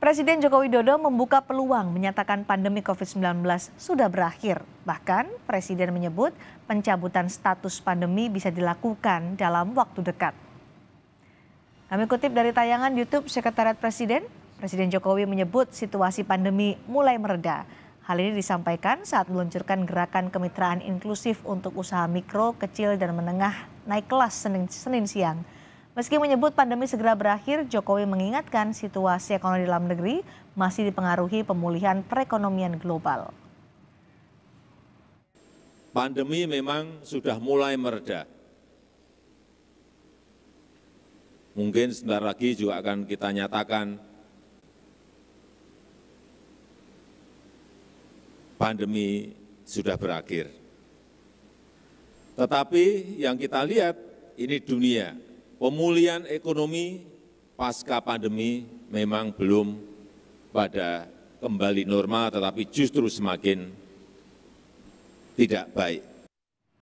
Presiden Joko Widodo membuka peluang menyatakan pandemi COVID-19 sudah berakhir. Bahkan, Presiden menyebut pencabutan status pandemi bisa dilakukan dalam waktu dekat. Kami kutip dari tayangan YouTube Sekretariat Presiden, Presiden Jokowi menyebut situasi pandemi mulai mereda. Hal ini disampaikan saat meluncurkan gerakan kemitraan inklusif untuk usaha mikro, kecil, dan menengah naik kelas Senin, Senin siang. Meski menyebut pandemi segera berakhir, Jokowi mengingatkan situasi ekonomi dalam negeri masih dipengaruhi pemulihan perekonomian global. Pandemi memang sudah mulai mereda. Mungkin sebentar lagi juga akan kita nyatakan pandemi sudah berakhir. Tetapi yang kita lihat ini dunia, pemulihan ekonomi pasca pandemi memang belum pada kembali normal, tetapi justru semakin tidak baik.